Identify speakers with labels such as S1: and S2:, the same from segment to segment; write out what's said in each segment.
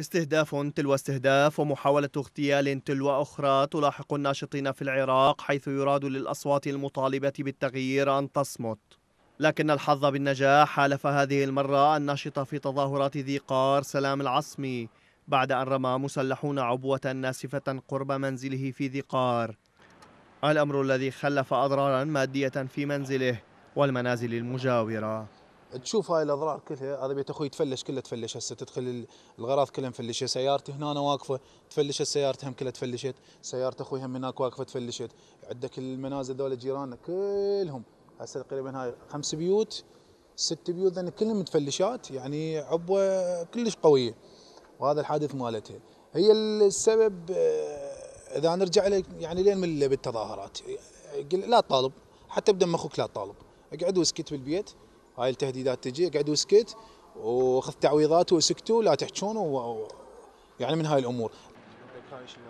S1: استهداف تلو استهداف ومحاولة اغتيال تلو أخرى تلاحق الناشطين في العراق حيث يراد للأصوات المطالبة بالتغيير أن تصمت لكن الحظ بالنجاح حالف هذه المرة الناشط في تظاهرات ذي قار سلام العصمي بعد أن رمى مسلحون عبوة ناسفة قرب منزله في ذي قار الأمر الذي خلف أضرارا مادية في منزله والمنازل المجاورة
S2: تشوف هاي الاضرار كلها هذا بيت اخوي تفلش كله تفلش هسه تدخل الغراض كلها مفلشه سيارتي هنا أنا واقفه تفلشت سيارتي هم كلها تفلشت سياره اخوي هم هناك واقفه تفلشت عندك المنازل دول جيراننا كلهم هسه تقريبا هاي خمس بيوت ست بيوت ذن كلهم متفلشات يعني عبوه كلش قويه وهذا الحادث مالتها هي السبب آه، اذا نرجع لك يعني لين من بالتظاهرات لا تطالب حتى بدم اخوك لا تطالب اقعد واسكت بالبيت هاي التهديدات تجي اقعد واسكت وخذ تعويضات وسكتوا لا تحجون و...
S1: يعني من هاي الامور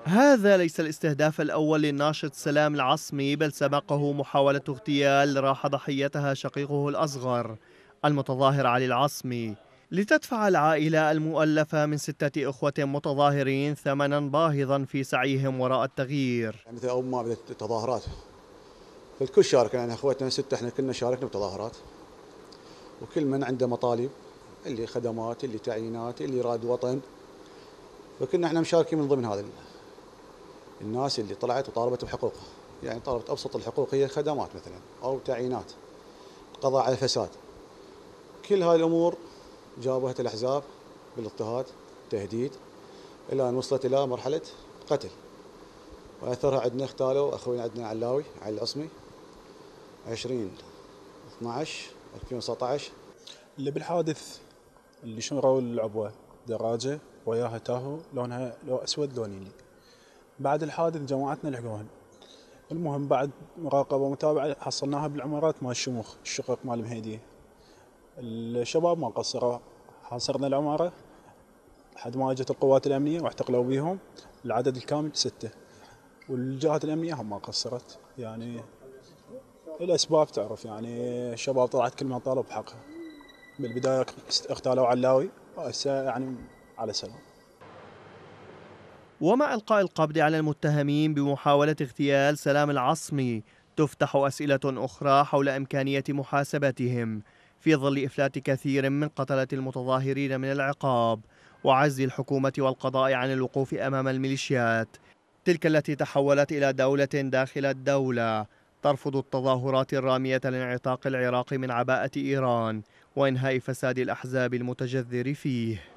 S1: هذا ليس الاستهداف الأول للناشط سلام العصمي بل سبقه محاولة اغتيال راح ضحيتها شقيقه الأصغر المتظاهر علي العصمي لتدفع العائلة المؤلفة من ستة إخوة متظاهرين ثمنا باهظا في سعيهم وراء التغيير يعني مثل أول ما بدأت التظاهرات
S3: فالكل شارك يعني إخوتنا ستة احنا كلنا شاركنا بتظاهرات وكل من عنده مطالب اللي خدمات اللي تعيينات اللي راد وطن فكنا احنا مشاركين من ضمن هذا الناس اللي طلعت وطالبت بحقوقها يعني طالبت ابسط الحقوق هي خدمات مثلا او تعيينات قضاء على الفساد كل هاي الامور جابهت الاحزاب بالاضطهاد تهديد الى ان وصلت الى مرحله قتل واثرها عندنا اختالوا اخوي عندنا علاوي علي العصمي 20 12
S4: 2019 اللي بالحادث اللي شمروا العبوه دراجه وياها تاهو لونها لو اسود لونيني بعد الحادث جماعتنا لحقوهن المهم بعد مراقبه ومتابعه حصلناها بالعمارات مال الشموخ الشقق مال المهيديه الشباب ما قصروا حاصرنا العماره لحد ما اجت القوات الامنيه واحتقلوا بيهم العدد الكامل سته والجهات الامنيه هم ما قصرت يعني الاسباب تعرف يعني الشباب طلعت كل ما طالوا بحقها بالبدايه اغتالوا علاوي وهسه يعني على سلام
S1: ومع القاء القبض على المتهمين بمحاوله اغتيال سلام العصمي تفتح اسئله اخرى حول امكانيه محاسبتهم في ظل افلات كثير من قتله المتظاهرين من العقاب وعز الحكومه والقضاء عن الوقوف امام الميليشيات تلك التي تحولت الى دوله داخل الدوله ترفض التظاهرات الرامية لانعتاق العراق من عباءة إيران وإنهاء فساد الأحزاب المتجذر فيه